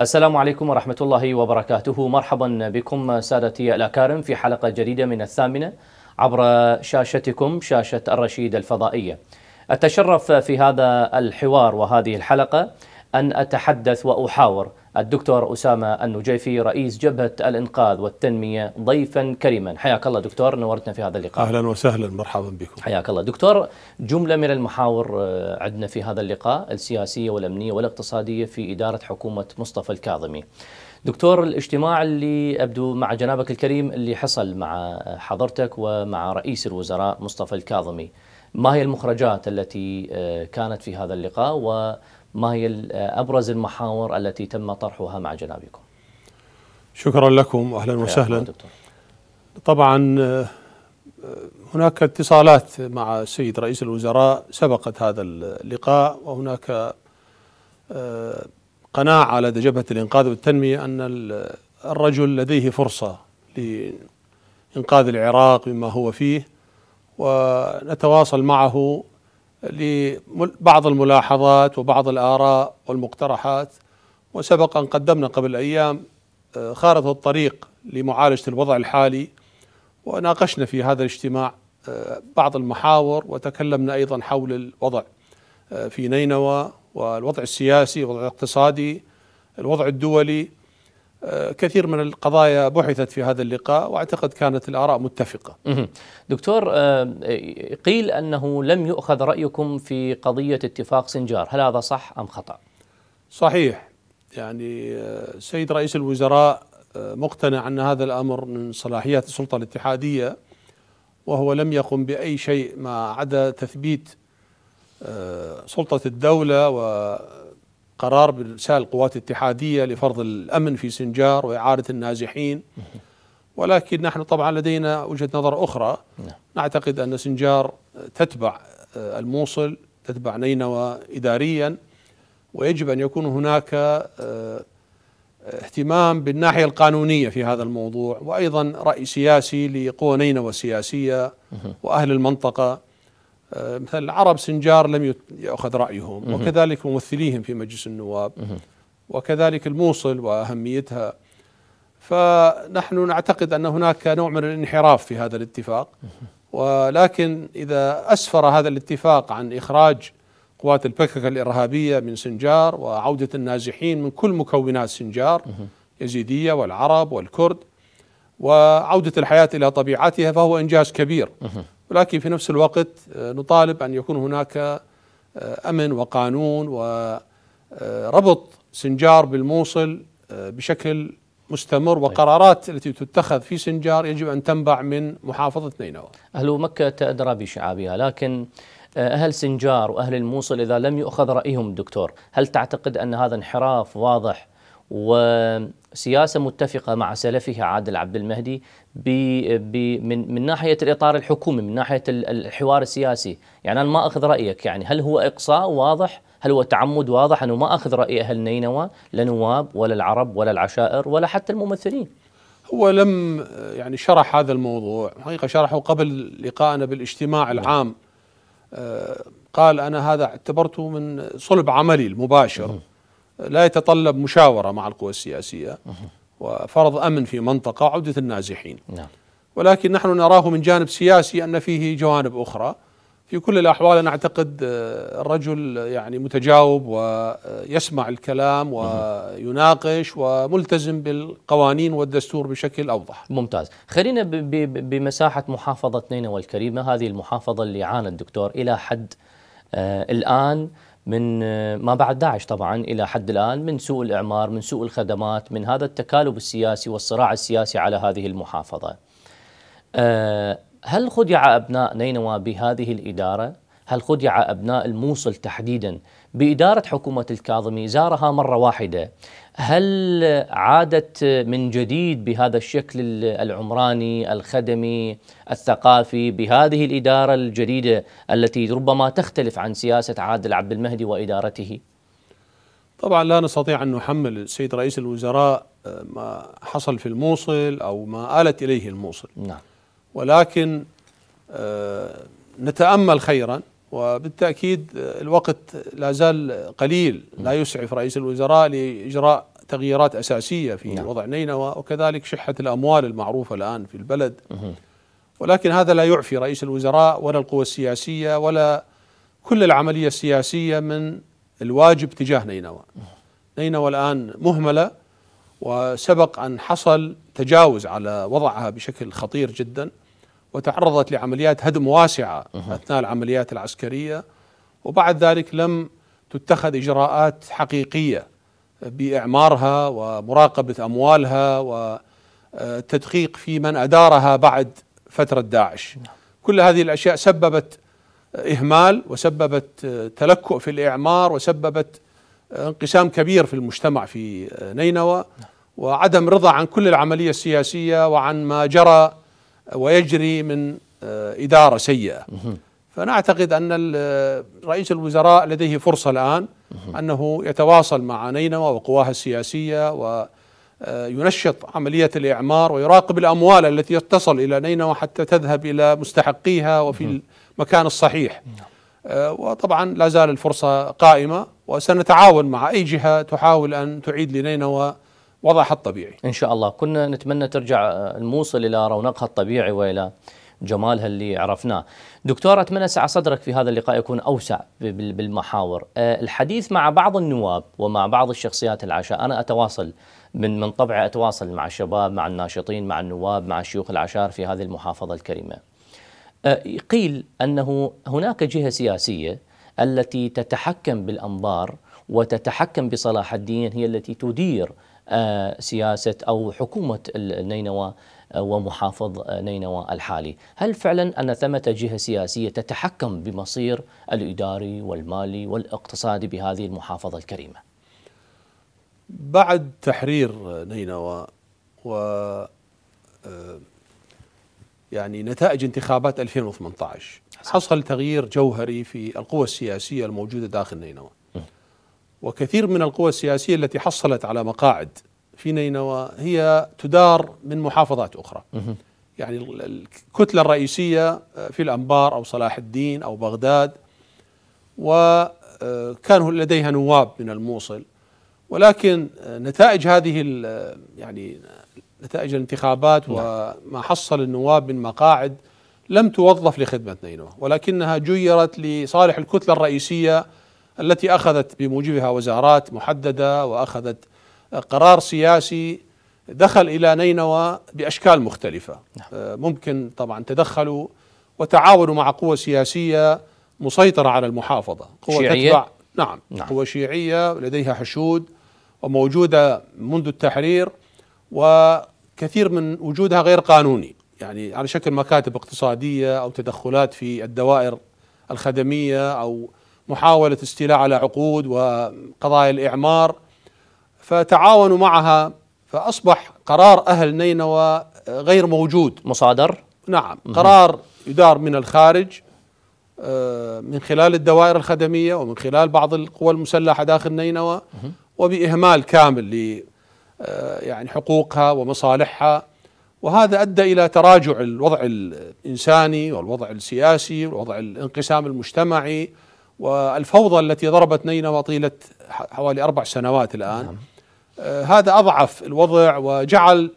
السلام عليكم ورحمة الله وبركاته مرحبا بكم سادتي الأكارم في حلقة جديدة من الثامنة عبر شاشتكم شاشة الرشيد الفضائية أتشرف في هذا الحوار وهذه الحلقة أن أتحدث وأحاور الدكتور أسامة النجيفي رئيس جبهة الإنقاذ والتنمية ضيفا كريما حياك الله دكتور نورتنا في هذا اللقاء أهلا وسهلا مرحبا بكم حياك الله دكتور جملة من المحاور آه، عندنا في هذا اللقاء السياسية والأمنية والاقتصادية في إدارة حكومة مصطفى الكاظمي دكتور الاجتماع اللي أبدو مع جنابك الكريم اللي حصل مع آه، حضرتك ومع رئيس الوزراء مصطفى الكاظمي ما هي المخرجات التي آه، كانت في هذا اللقاء و ما هي آه، أبرز المحاور التي تم طرحها مع جنابكم شكرا لكم أهلا وسهلا دكتور. طبعا آه، آه، هناك اتصالات مع السيد رئيس الوزراء سبقت هذا اللقاء وهناك قناعة لدى جبهة الإنقاذ والتنمية أن الرجل لديه فرصة لإنقاذ العراق مما هو فيه ونتواصل معه لبعض الملاحظات وبعض الآراء والمقترحات وسبق أن قدمنا قبل أيام آه، خارطة الطريق لمعالجة الوضع الحالي وناقشنا في هذا الاجتماع آه، بعض المحاور وتكلمنا أيضا حول الوضع آه، في نينوى والوضع السياسي والوضع الاقتصادي الوضع الدولي كثير من القضايا بحثت في هذا اللقاء واعتقد كانت الاراء متفقه. دكتور آه، قيل انه لم يؤخذ رايكم في قضيه اتفاق سنجار، هل هذا صح ام خطا؟ صحيح يعني آه، سيد رئيس الوزراء آه، مقتنع ان هذا الامر من صلاحيات السلطه الاتحاديه وهو لم يقم باي شيء ما عدا تثبيت سلطه الدوله و قرار بارسال قوات اتحاديه لفرض الامن في سنجار واعاده النازحين ولكن نحن طبعا لدينا وجهه نظر اخرى نعم. نعتقد ان سنجار تتبع آه، الموصل تتبع نينوى اداريا ويجب ان يكون هناك آه، اهتمام بالناحيه القانونيه في هذا الموضوع وايضا راي سياسي لقوى نينوى السياسيه واهل المنطقه آه، مثلا العرب سنجار لم يأخذ رأيهم وكذلك ممثليهم في مجلس النواب وكذلك الموصل وأهميتها فنحن نعتقد أن هناك نوع من الانحراف في هذا الاتفاق ولكن إذا أسفر هذا الاتفاق عن إخراج قوات البكك الإرهابية من سنجار وعودة النازحين من كل مكونات سنجار يزيدية والعرب والكرد وعودة الحياة إلى طبيعتها فهو إنجاز كبير ولكن في نفس الوقت آه، نطالب ان يكون هناك آه، امن وقانون وربط آه، سنجار بالموصل بشكل مستمر طيب. وقرارات التي تتخذ في سنجار يجب ان تنبع من محافظه نينوى. اهل مكه ادرى بشعابها لكن اهل سنجار واهل الموصل اذا لم يؤخذ رايهم دكتور، هل تعتقد ان هذا انحراف واضح و سياسة متفقة مع سلفها عادل عبد المهدي بي بي من, من ناحية الإطار الحكومي من ناحية الحوار السياسي يعني أنا ما أخذ رأيك يعني هل هو إقصاء واضح هل هو تعمد واضح أنه ما أخذ رأي أهل نينوى لا نواب ولا العرب ولا العشائر ولا حتى الممثلين هو لم يعني شرح هذا الموضوع حقيقة شرحه قبل لقائنا بالاجتماع نعم. العام آه، قال أنا هذا اعتبرته من صلب عملي المباشر لا يتطلب مشاورة مع القوى السياسية وفرض أمن في منطقة عودة النازحين نعم. ولكن نحن نراه من جانب سياسي أن فيه جوانب أخرى في كل الأحوال أنا أعتقد آه، الرجل يعني متجاوب ويسمع الكلام ويناقش وملتزم بالقوانين والدستور بشكل أوضح ممتاز خلينا بمساحة محافظة نينوى الكريمة هذه المحافظة اللي عانى الدكتور إلى حد آه، الآن من آه، ما بعد داعش طبعا الى حد الان من سوء الاعمار من سوء الخدمات من هذا التكالب السياسي والصراع السياسي على هذه المحافظه آه، هل خدع ابناء نينوى بهذه الاداره هل خدع ابناء الموصل تحديدا باداره حكومه الكاظمي زارها مره واحده هل عادت من جديد بهذا الشكل العمراني الخدمي الثقافي بهذه الإدارة الجديدة التي ربما تختلف عن سياسة عادل عبد المهدي وإدارته طبعا لا نستطيع أن نحمل السيد رئيس الوزراء آه، ما حصل في الموصل أو ما آلت إليه الموصل نعم. ولكن آه، نتأمل خيرا وبالتأكيد الوقت لا زال قليل لا نعم. يسعف رئيس الوزراء لإجراء تغييرات أساسية في نعم. وضع نينوى وكذلك شحة الأموال المعروفة الآن في البلد ولكن هذا لا يعفي رئيس الوزراء ولا القوى السياسية ولا كل العملية السياسية من الواجب تجاه نينوى نينوى الآن مهملة وسبق أن حصل تجاوز على وضعها بشكل خطير جدا وتعرضت لعمليات هدم واسعة أثناء العمليات العسكرية وبعد ذلك لم تتخذ إجراءات حقيقية بإعمارها ومراقبة أموالها وتدقيق في من أدارها بعد فترة داعش نعم. كل هذه الأشياء سببت إهمال وسببت تلكؤ في الإعمار وسببت انقسام كبير في المجتمع في نينوى نعم. وعدم رضا عن كل العملية السياسية وعن ما جرى ويجري من آه، إدارة سيئة فأنا أعتقد أن آه، رئيس الوزراء لديه فرصة الآن أنه يتواصل مع نينوى وقواها السياسية وينشط آه، عملية الإعمار ويراقب الأموال التي تصل إلى نينوى حتى تذهب إلى مستحقيها وفي المكان الصحيح نعم. وطبعا لا زال الفرصة قائمة وسنتعاون مع أي جهة تحاول أن تعيد لنينوى وضعها الطبيعي إن شاء الله كنا نتمنى ترجع آه، الموصل إلى رونقها الطبيعي وإلى جمالها اللي عرفناه دكتور أتمنى أسعى صدرك في هذا اللقاء يكون أوسع بالمحاور آه، الحديث مع بعض النواب ومع بعض الشخصيات العشاء أنا أتواصل من من طبعي أتواصل مع الشباب مع الناشطين مع النواب مع الشيوخ العشائر في هذه المحافظة الكريمة آه، قيل أنه هناك جهة سياسية التي تتحكم بالأنظار وتتحكم بصلاح الدين هي التي تدير آه، سياسة أو حكومة نينوى آه، ومحافظ آه، نينوى الحالي هل فعلا أن ثمة جهة سياسية تتحكم بمصير الإداري والمالي والاقتصادي بهذه المحافظة الكريمة بعد تحرير نينوى و يعني نتائج انتخابات 2018 حصل تغيير جوهري في القوى السياسية الموجودة داخل نينوى وكثير من القوى السياسية التي حصلت على مقاعد في نينوى هي تدار من محافظات أخرى يعني الكتلة الرئيسية آه، في الأنبار أو صلاح الدين أو بغداد وكان آه، لديها نواب من الموصل ولكن آه، نتائج هذه يعني نتائج الانتخابات نعم. وما حصل النواب من مقاعد لم توظف لخدمة نينوى ولكنها جيرت لصالح الكتلة الرئيسية التي اخذت بموجبها وزارات محدده واخذت قرار سياسي دخل الى نينوى باشكال مختلفه نعم. آه، ممكن طبعا تدخلوا وتعاونوا مع قوى سياسيه مسيطره على المحافظه قوى شيعية؟ تتبع نعم, نعم قوى شيعيه لديها حشود وموجوده منذ التحرير وكثير من وجودها غير قانوني يعني على شكل مكاتب اقتصاديه او تدخلات في الدوائر الخدميه او محاولة استيلاء على عقود وقضايا الإعمار فتعاونوا معها فأصبح قرار أهل نينوى غير موجود مصادر نعم قرار يدار من الخارج آه، من خلال الدوائر الخدمية ومن خلال بعض القوى المسلحة داخل نينوى وبإهمال كامل ل آه، يعني حقوقها ومصالحها وهذا أدى إلى تراجع الوضع الإنساني والوضع السياسي والوضع الانقسام المجتمعي والفوضى التي ضربت نينوى طيلة حوالي أربع سنوات الآن نعم. آه، هذا أضعف الوضع وجعل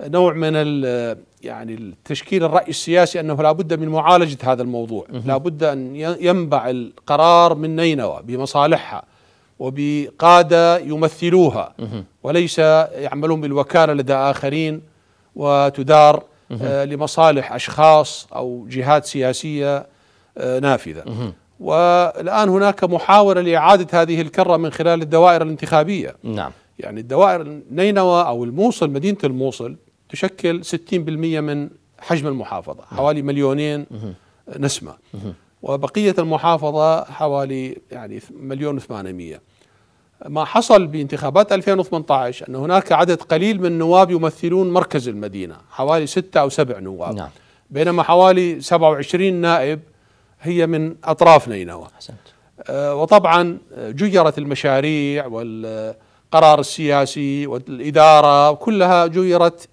نوع من يعني التشكيل الرأي السياسي أنه لا بد من معالجة هذا الموضوع لا بد أن ينبع القرار من نينوى بمصالحها وبقادة يمثلوها وليس يعملون بالوكالة لدى آخرين وتدار آه، لمصالح أشخاص أو جهات سياسية آه، نافذة والآن هناك محاولة لإعادة هذه الكرة من خلال الدوائر الانتخابية نعم يعني الدوائر نينوى أو الموصل مدينة الموصل تشكل 60% من حجم المحافظة نعم. حوالي مليونين مه. نسمة مه. وبقية المحافظة حوالي يعني مليون و800 ما حصل بانتخابات 2018 أن هناك عدد قليل من النواب يمثلون مركز المدينة حوالي ستة أو سبع نواب نعم. بينما حوالي 27 نائب هي من أطراف نينوى حسنت. آه، وطبعا آه، جيرت المشاريع والقرار السياسي والإدارة كلها جيرت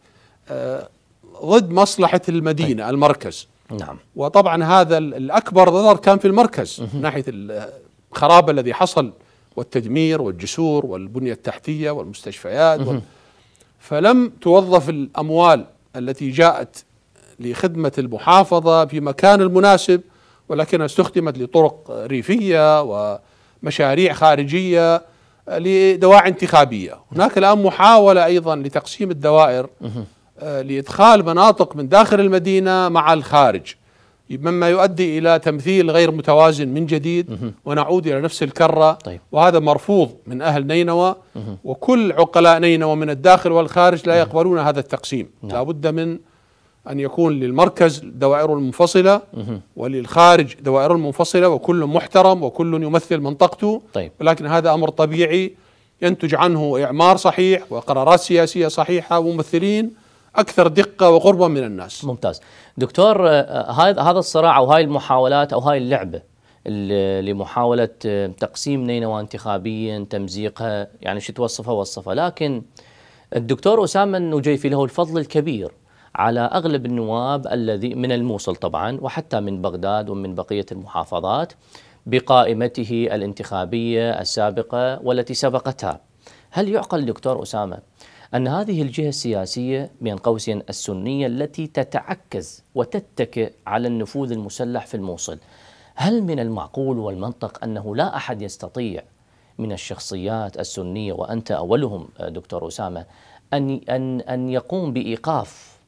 آه، ضد مصلحة المدينة أي. طيب. المركز نعم وطبعا هذا الأكبر ضرر كان في المركز من ناحية الخراب الذي حصل والتدمير والجسور والبنية التحتية والمستشفيات وال... فلم توظف الأموال التي جاءت لخدمة المحافظة في مكان المناسب ولكنها استخدمت لطرق ريفية ومشاريع خارجية لدواعي انتخابية هناك الآن محاولة أيضا لتقسيم الدوائر آه، لإدخال مناطق من داخل المدينة مع الخارج مما يؤدي إلى تمثيل غير متوازن من جديد ونعود إلى نفس الكرة طيب. وهذا مرفوض من أهل نينوى وكل عقلاء نينوى من الداخل والخارج لا نعم. يقبلون هذا التقسيم نعم. لا بد من أن يكون للمركز دوائره المنفصلة وللخارج دوائره المنفصلة وكل محترم وكل يمثل منطقته طيب. ولكن هذا أمر طبيعي ينتج عنه إعمار صحيح وقرارات سياسية صحيحة وممثلين أكثر دقة وقربا من الناس ممتاز دكتور آه، هذا الصراع أو هاي المحاولات أو هاي اللعبة لمحاولة آه، تقسيم نينوى انتخابيا تمزيقها يعني شو توصفها وصفها لكن الدكتور أسامة النجيفي له الفضل الكبير على اغلب النواب الذي من الموصل طبعا وحتى من بغداد ومن بقيه المحافظات بقائمته الانتخابيه السابقه والتي سبقتها. هل يعقل دكتور اسامه ان هذه الجهه السياسيه بين قوسين السنيه التي تتعكز وتتكئ على النفوذ المسلح في الموصل هل من المعقول والمنطق انه لا احد يستطيع من الشخصيات السنيه وانت اولهم دكتور اسامه ان ان ان يقوم بايقاف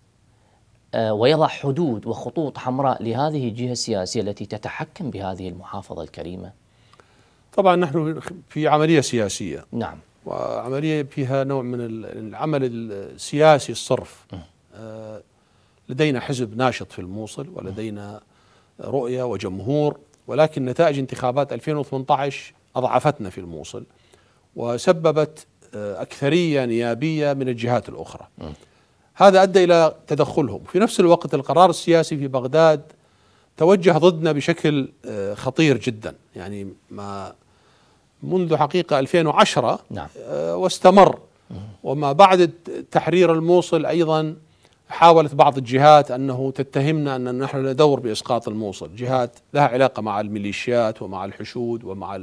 آه، ويضع حدود وخطوط حمراء لهذه الجهة السياسية التي تتحكم بهذه المحافظة الكريمة؟ طبعا نحن في عملية سياسية نعم وعملية فيها نوع من العمل السياسي الصرف آه، لدينا حزب ناشط في الموصل ولدينا رؤية وجمهور ولكن نتائج انتخابات 2018 أضعفتنا في الموصل وسببت آه، أكثرية نيابية من الجهات الأخرى هذا أدى إلى تدخلهم في نفس الوقت القرار السياسي في بغداد توجه ضدنا بشكل آه، خطير جدا يعني ما منذ حقيقة 2010 نعم. آه، واستمر وما بعد تحرير الموصل أيضا حاولت بعض الجهات أنه تتهمنا أن نحن ندور بإسقاط الموصل جهات لها علاقة مع الميليشيات ومع الحشود ومع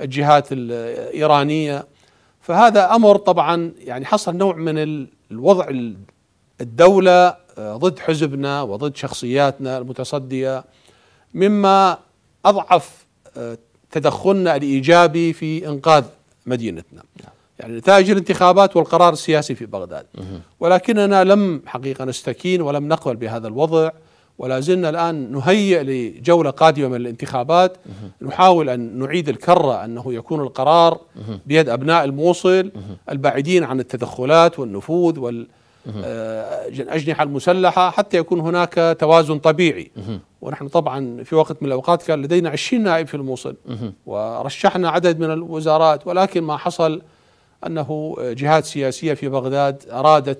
الجهات الإيرانية فهذا أمر طبعا يعني حصل نوع من الوضع الدولة آه، ضد حزبنا وضد شخصياتنا المتصدية مما أضعف آه، تدخلنا الإيجابي في إنقاذ مدينتنا نعم. يعني نتائج الانتخابات والقرار السياسي في بغداد ولكننا لم حقيقة نستكين ولم نقبل بهذا الوضع ولا زلنا الآن نهيئ لجولة قادمة من الانتخابات نحاول أن نعيد الكرة أنه يكون القرار بيد أبناء الموصل البعيدين عن التدخلات والنفوذ والاجنحه آه، المسلحة حتى يكون هناك توازن طبيعي ونحن طبعا في وقت من الأوقات كان لدينا 20 نائب في الموصل ورشحنا عدد من الوزارات ولكن ما حصل أنه جهات سياسية في بغداد أرادت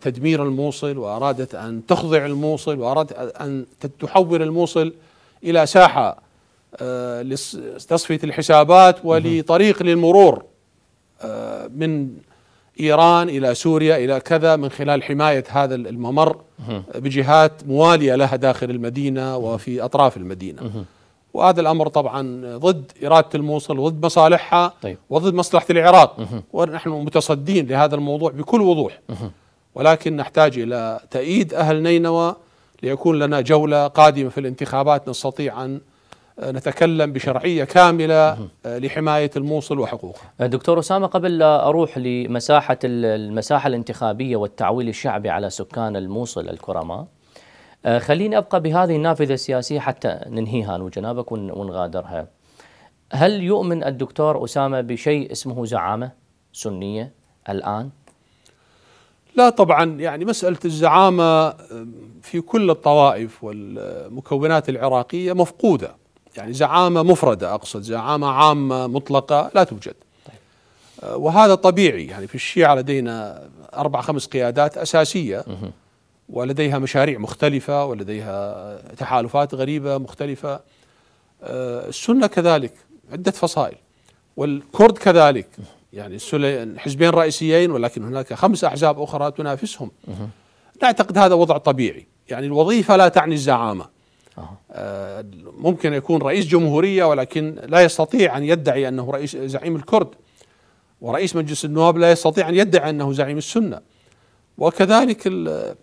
تدمير الموصل وأرادت أن تخضع الموصل وأرادت أن تحول الموصل إلى ساحة آه، لتصفية الحسابات ولطريق للمرور آه، من إيران إلى سوريا إلى كذا من خلال حماية هذا الممر آه، بجهات موالية لها داخل المدينة وفي أطراف المدينة وهذا الامر طبعا ضد اراده الموصل وضد مصالحها طيب. وضد مصلحه العراق ونحن متصدين لهذا الموضوع بكل وضوح ولكن نحتاج إلى تأييد أهل نينوى ليكون لنا جولة قادمة في الانتخابات نستطيع أن نتكلم بشرعية كاملة آه، لحماية الموصل وحقوقه آه، دكتور أسامة قبل أروح لمساحة المساحة الانتخابية والتعويل الشعبي على سكان الموصل الكرماء آه، خليني أبقى بهذه النافذة السياسية حتى ننهيها أنا وجنابك ونغادرها هل يؤمن الدكتور أسامة بشيء اسمه زعامة سنية الآن؟ لا طبعا يعني مسألة الزعامة في كل الطوائف والمكونات العراقية مفقودة يعني زعامة مفردة أقصد زعامة عامة مطلقة لا توجد آه، وهذا طبيعي يعني في الشيعة لدينا أربع خمس قيادات أساسية ولديها مشاريع مختلفة ولديها تحالفات غريبة مختلفة آه، السنة كذلك عدة فصائل والكرد كذلك يعني حزبين رئيسيين ولكن هناك خمس أحزاب أخرى تنافسهم نعتقد هذا وضع طبيعي يعني الوظيفة لا تعني الزعامة آه، ممكن يكون رئيس جمهورية ولكن لا يستطيع أن يدعي أنه رئيس زعيم الكرد ورئيس مجلس النواب لا يستطيع أن يدعي أنه زعيم السنة وكذلك آه،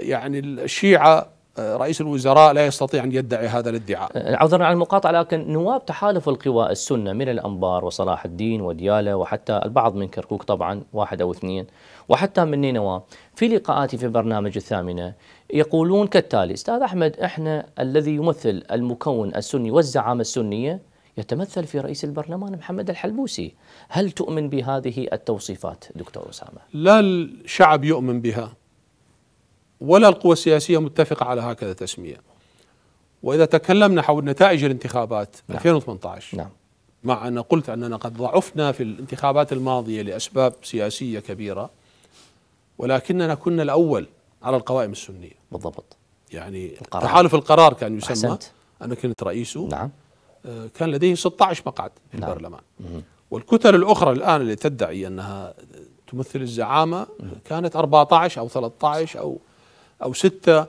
يعني الشيعة آه، رئيس الوزراء لا يستطيع ان يدعي هذا الادعاء. آه، عذرا على المقاطعه لكن نواب تحالف القوى السنه من الانبار وصلاح الدين ودياله وحتى البعض من كركوك طبعا واحد او اثنين وحتى من نينوى في لقاءاتي في برنامج الثامنه يقولون كالتالي استاذ احمد احنا الذي يمثل المكون السني والزعامه السنيه يتمثل في رئيس البرلمان محمد الحلبوسي هل تؤمن بهذه التوصيفات دكتور أسامة؟ لا الشعب يؤمن بها ولا القوى السياسية متفقة على هكذا تسمية وإذا تكلمنا حول نتائج الانتخابات نعم. 2018 نعم. مع أن قلت أننا قد ضعفنا في الانتخابات الماضية لأسباب سياسية كبيرة ولكننا كنا الأول على القوائم السنية بالضبط يعني القرار. تحالف القرار كان يسمى أحسنت. أنا كنت رئيسه نعم آه، كان لديه 16 مقعد في نعم. البرلمان والكتل الأخرى الآن اللي تدعي أنها تمثل الزعامة كانت 14 أو 13 أو أو ستة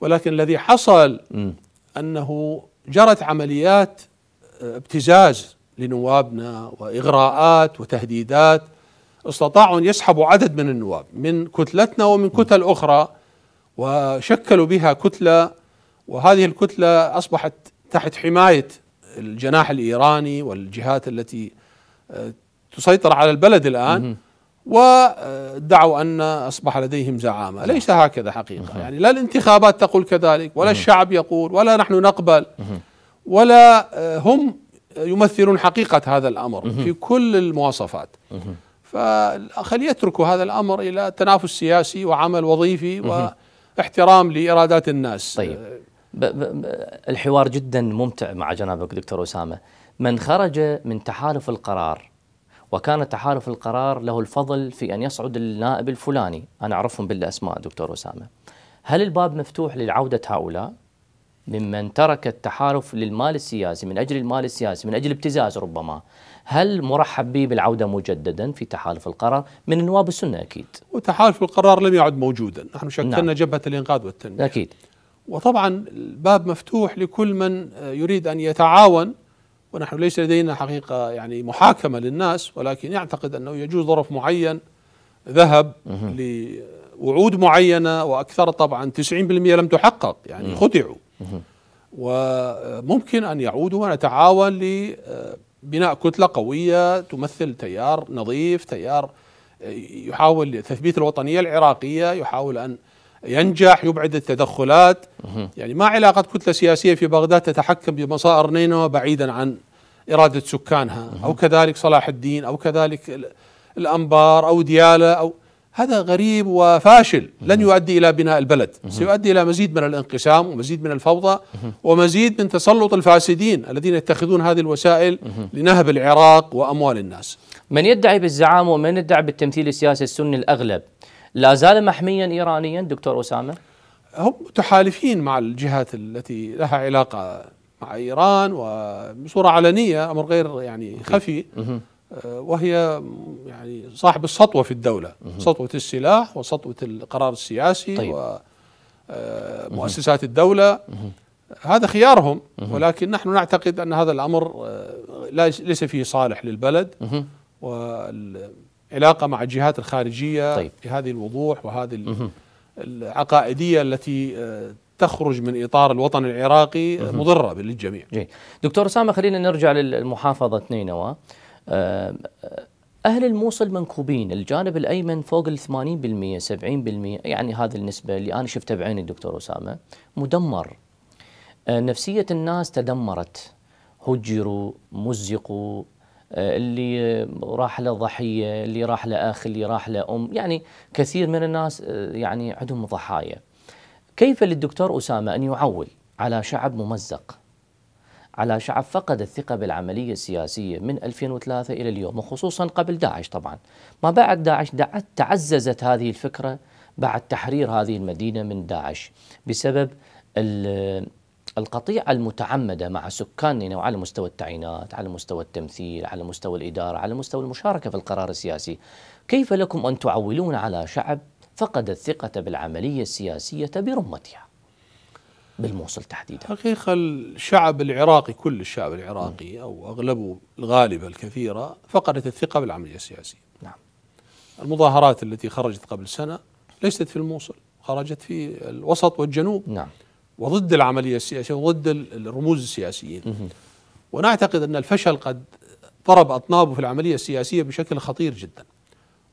ولكن الذي حصل أنه جرت عمليات آه، ابتزاز لنوابنا وإغراءات وتهديدات استطاعوا أن يسحبوا عدد من النواب من كتلتنا ومن كتل أخرى وشكلوا بها كتلة وهذه الكتلة أصبحت تحت حماية الجناح الإيراني والجهات التي آه، تسيطر على البلد الآن ودعوا أن أصبح لديهم زعامة نعم. ليس هكذا حقيقة يعني لا الانتخابات تقول كذلك ولا الشعب يقول ولا نحن نقبل ولا آه، هم يمثلون حقيقة هذا الأمر في كل المواصفات فخلي يتركوا هذا الأمر إلى تنافس سياسي وعمل وظيفي واحترام لإرادات الناس طيب آه، ب ب الحوار جدا ممتع مع جنابك دكتور أسامة من خرج من تحالف القرار وكان تحالف القرار له الفضل في أن يصعد النائب الفلاني أنا أعرفهم بالأسماء دكتور أسامة هل الباب مفتوح لعودة هؤلاء ممن ترك التحالف للمال السياسي من أجل المال السياسي من أجل ابتزاز ربما هل مرحب به بالعودة مجددا في تحالف القرار من نواب السنة أكيد وتحالف القرار لم يعد موجودا نحن شكلنا نعم. جبهة الإنقاذ والتنمية أكيد وطبعا الباب مفتوح لكل من يريد أن يتعاون ونحن ليس لدينا حقيقة يعني محاكمة للناس ولكن يعتقد أنه يجوز ظرف معين ذهب لوعود معينة وأكثر طبعا 90% لم تحقق يعني خدعوا وممكن أن يعودوا ونتعاون لبناء كتلة قوية تمثل تيار نظيف تيار يحاول تثبيت الوطنية العراقية يحاول أن ينجح يبعد التدخلات يعني ما علاقة كتلة سياسية في بغداد تتحكم بمصائر نينوى بعيدا عن إرادة سكانها أو كذلك صلاح الدين أو كذلك الأنبار أو ديالة أو هذا غريب وفاشل لن يؤدي إلى بناء البلد سيؤدي إلى مزيد من الانقسام ومزيد من الفوضى ومزيد من تسلط الفاسدين الذين يتخذون هذه الوسائل لنهب العراق وأموال الناس من يدعي بالزعامة ومن يدعي بالتمثيل السياسي السني الأغلب لا زال محميا إيرانيا دكتور أسامة؟ هم متحالفين مع الجهات التي لها علاقة مع إيران وبصورة علنية أمر غير يعني خفي آه، وهي يعني صاحب السطوة في الدولة سطوة السلاح وسطوة القرار السياسي طيب. ومؤسسات آه، الدولة هذا خيارهم ولكن نحن نعتقد أن هذا الأمر آه، ليس فيه صالح للبلد وال علاقه مع الجهات الخارجيه طيب. بهذه الوضوح وهذه مه. العقائديه التي آه، تخرج من اطار الوطن العراقي آه، مه. مضره للجميع. جي. دكتور اسامه خلينا نرجع للمحافظه نينوى. آه، أهل الموصل منكوبين الجانب الأيمن فوق ال 80% 70% يعني هذه النسبة اللي أنا شفتها بعيني الدكتور أسامة مدمر نفسية الناس تدمرت هجروا مزقوا آه، اللي راح له ضحيه، اللي راح له اخ، اللي راح له ام، يعني كثير من الناس آه، يعني عندهم ضحايا. كيف للدكتور اسامه ان يعول على شعب ممزق؟ على شعب فقد الثقة بالعملية السياسية من 2003 إلى اليوم وخصوصا قبل داعش طبعا ما بعد داعش تعززت هذه الفكرة بعد تحرير هذه المدينة من داعش بسبب القطيعة المتعمدة مع سكان نينوى على مستوى التعيينات على مستوى التمثيل على مستوى الإدارة على مستوى المشاركة في القرار السياسي كيف لكم أن تعولون على شعب فقد الثقة بالعملية السياسية برمتها بالموصل تحديدا حقيقة الشعب العراقي كل الشعب العراقي أو أغلبه الغالبة الكثيرة فقدت الثقة بالعملية السياسية نعم المظاهرات التي خرجت قبل سنة ليست في الموصل خرجت في الوسط والجنوب نعم وضد العملية السياسية وضد الرموز السياسيين ونعتقد أن الفشل قد ضرب أطنابه في العملية السياسية بشكل خطير جدا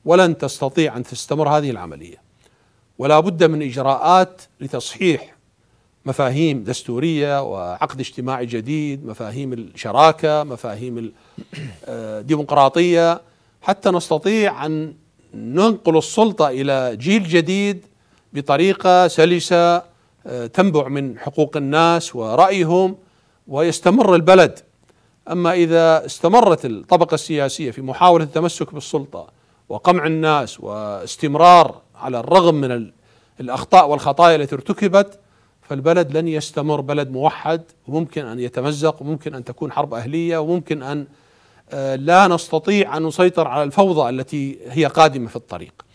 ولن تستطيع أن تستمر هذه العملية ولا بد من إجراءات لتصحيح مفاهيم دستورية وعقد اجتماعي جديد مفاهيم الشراكة مفاهيم الديمقراطية آه، حتى نستطيع أن ننقل السلطة إلى جيل جديد بطريقة سلسة تنبع من حقوق الناس ورأيهم ويستمر البلد أما إذا استمرت الطبقة السياسية في محاولة التمسك بالسلطة وقمع الناس واستمرار على الرغم من الأخطاء والخطايا التي ارتكبت فالبلد لن يستمر بلد موحد وممكن أن يتمزق وممكن أن تكون حرب أهلية وممكن أن آه، لا نستطيع أن نسيطر على الفوضى التي هي قادمة في الطريق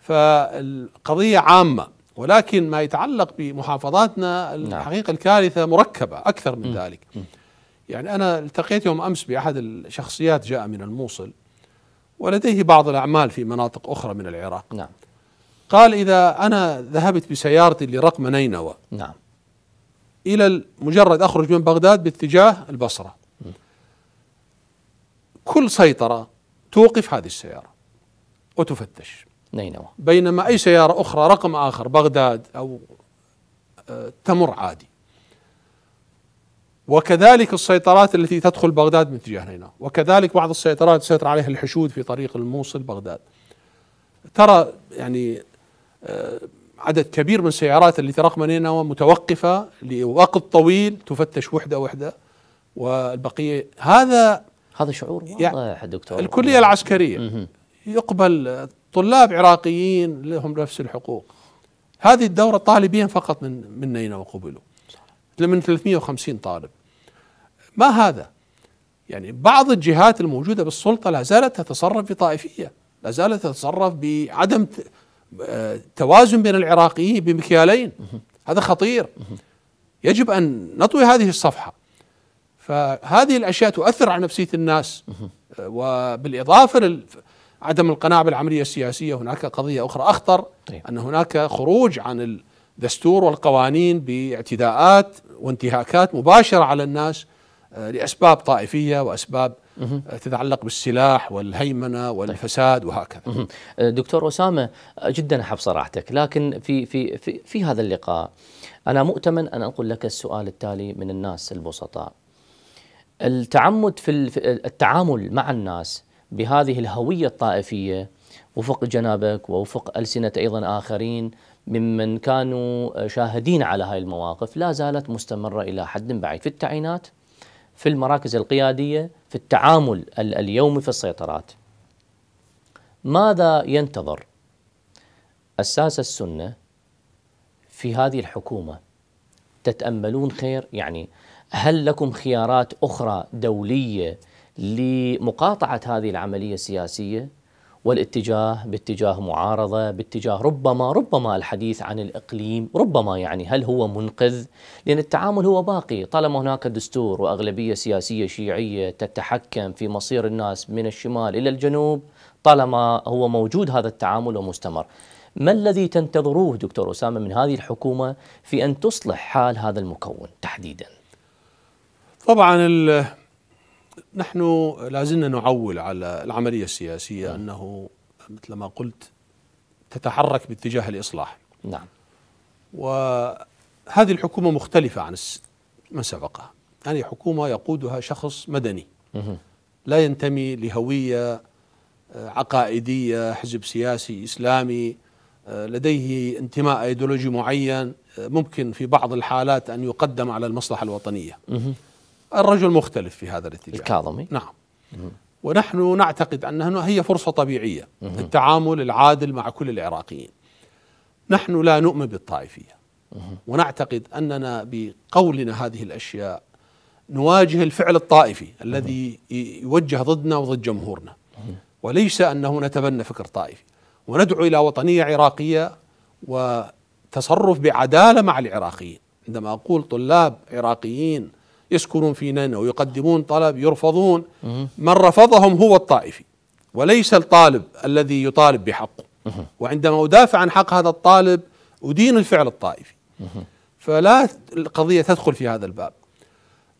فالقضية عامة ولكن ما يتعلق بمحافظاتنا نعم. الحقيقة الكارثة مركبة أكثر من ذلك يعني أنا التقيت يوم أمس بأحد الشخصيات جاء من الموصل ولديه بعض الأعمال في مناطق أخرى من العراق نعم. قال إذا أنا ذهبت بسيارتي لرقم نينوى نعم. إلى مجرد أخرج من بغداد باتجاه البصرة كل سيطرة توقف هذه السيارة وتفتش نينوى نعم. بينما أي سيارة أخرى رقم آخر بغداد أو آه، تمر عادي وكذلك السيطرات التي تدخل بغداد من اتجاه نينوى وكذلك بعض السيطرات تسيطر عليها الحشود في طريق الموصل بغداد ترى يعني آه، عدد كبير من السيارات التي رقم نينوى متوقفة لوقت طويل تفتش وحدة وحدة والبقية هذا هذا شعور واضح يعني دكتور الكلية العسكرية يقبل طلاب عراقيين لهم نفس الحقوق هذه الدورة طالبين فقط من من نينوى قبلوا من 350 طالب ما هذا يعني بعض الجهات الموجودة بالسلطة لا زالت تتصرف بطائفية لا زالت تتصرف بعدم آه، توازن بين العراقيين بمكيالين هذا خطير يجب أن نطوي هذه الصفحة فهذه الأشياء تؤثر على نفسية الناس آه، وبالإضافة لل عدم القناعة بالعملية السياسية هناك قضية أخرى أخطر طيب. أن هناك خروج عن الدستور والقوانين باعتداءات وانتهاكات مباشرة على الناس آه، لأسباب طائفية وأسباب آه، تتعلق بالسلاح والهيمنه طيب. والفساد وهكذا. آه، دكتور اسامه جدا احب صراحتك لكن في في في, في هذا اللقاء انا مؤتمن ان انقل لك السؤال التالي من الناس البسطاء. التعمد في التعامل مع الناس بهذه الهوية الطائفية وفق جنابك ووفق ألسنة أيضا آخرين ممن كانوا شاهدين على هاي المواقف لا زالت مستمرة إلى حد بعيد في التعيينات في المراكز القيادية في التعامل اليومي في السيطرات ماذا ينتظر أساس السنة في هذه الحكومة تتأملون خير يعني هل لكم خيارات أخرى دولية لمقاطعة هذه العملية السياسية والاتجاه باتجاه معارضة باتجاه ربما ربما الحديث عن الإقليم ربما يعني هل هو منقذ لأن التعامل هو باقي طالما هناك دستور وأغلبية سياسية شيعية تتحكم في مصير الناس من الشمال إلى الجنوب طالما هو موجود هذا التعامل ومستمر ما الذي تنتظروه دكتور أسامة من هذه الحكومة في أن تصلح حال هذا المكون تحديدا طبعا نحن لازلنا نعول على العملية السياسية م. نعم. أنه مثل ما قلت تتحرك باتجاه الإصلاح نعم وهذه الحكومة مختلفة عن ما سبقها هذه يعني حكومة يقودها شخص مدني م. لا ينتمي لهوية آه، عقائدية حزب سياسي إسلامي آه، لديه انتماء ايديولوجي معين آه، ممكن في بعض الحالات ان يقدم على المصلحه الوطنيه. الرجل مختلف في هذا الاتجاه الكاظمي نعم ونحن نعتقد أنها هي فرصة طبيعية للتعامل العادل مع كل العراقيين نحن لا نؤمن بالطائفية ونعتقد أننا بقولنا هذه الأشياء نواجه الفعل الطائفي الذي يوجه ضدنا وضد جمهورنا وليس أنه نتبنى فكر طائفي وندعو إلى وطنية عراقية وتصرف بعدالة مع العراقيين عندما أقول طلاب عراقيين يسكنون في ننى ويقدمون طلب يرفضون من رفضهم هو الطائفي وليس الطالب الذي يطالب بحقه وعندما أدافع عن حق هذا الطالب أدين الفعل الطائفي فلا القضية تدخل في هذا الباب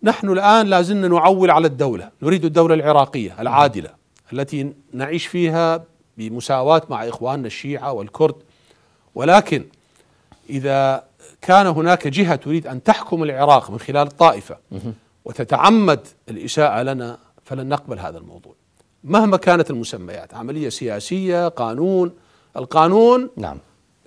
نحن الآن لازلنا نعول على الدولة نريد الدولة العراقية العادلة التي نعيش فيها بمساواة مع إخواننا الشيعة والكرد ولكن إذا كان هناك جهة تريد أن تحكم العراق من خلال الطائفة وتتعمد الإساءة لنا فلن نقبل هذا الموضوع مهما كانت المسميات عملية سياسية قانون القانون نعم